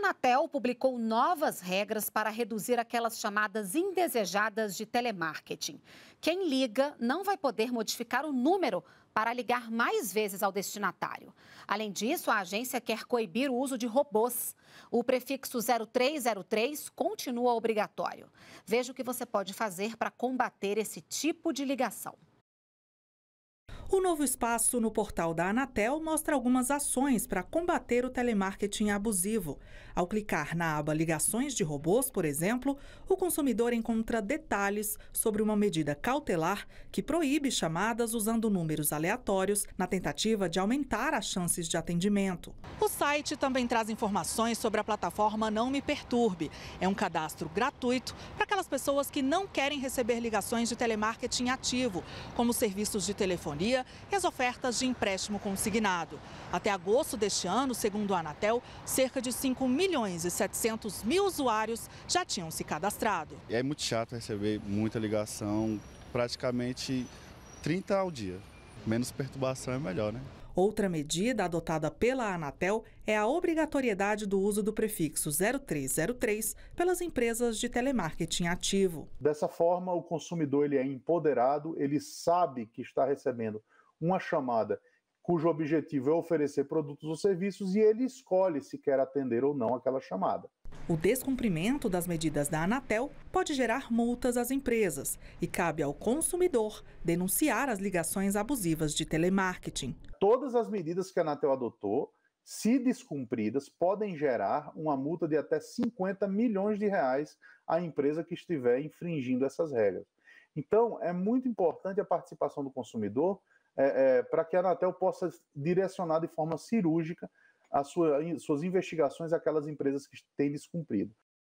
A Anatel publicou novas regras para reduzir aquelas chamadas indesejadas de telemarketing. Quem liga não vai poder modificar o número para ligar mais vezes ao destinatário. Além disso, a agência quer coibir o uso de robôs. O prefixo 0303 continua obrigatório. Veja o que você pode fazer para combater esse tipo de ligação. O novo espaço no portal da Anatel mostra algumas ações para combater o telemarketing abusivo. Ao clicar na aba Ligações de Robôs, por exemplo, o consumidor encontra detalhes sobre uma medida cautelar que proíbe chamadas usando números aleatórios na tentativa de aumentar as chances de atendimento. O site também traz informações sobre a plataforma Não Me Perturbe. É um cadastro gratuito para aquelas pessoas que não querem receber ligações de telemarketing ativo, como serviços de telefonia e as ofertas de empréstimo consignado. Até agosto deste ano, segundo a Anatel, cerca de 5 milhões e 700 mil usuários já tinham se cadastrado. É muito chato receber muita ligação, praticamente 30 ao dia. Menos perturbação é melhor, né? Outra medida adotada pela Anatel é a obrigatoriedade do uso do prefixo 0303 pelas empresas de telemarketing ativo. Dessa forma, o consumidor ele é empoderado, ele sabe que está recebendo uma chamada cujo objetivo é oferecer produtos ou serviços e ele escolhe se quer atender ou não aquela chamada. O descumprimento das medidas da Anatel pode gerar multas às empresas e cabe ao consumidor denunciar as ligações abusivas de telemarketing. Todas as medidas que a Anatel adotou, se descumpridas, podem gerar uma multa de até 50 milhões de reais à empresa que estiver infringindo essas regras. Então, é muito importante a participação do consumidor é, é, para que a Anatel possa direcionar de forma cirúrgica as sua, suas investigações àquelas empresas que têm descumprido.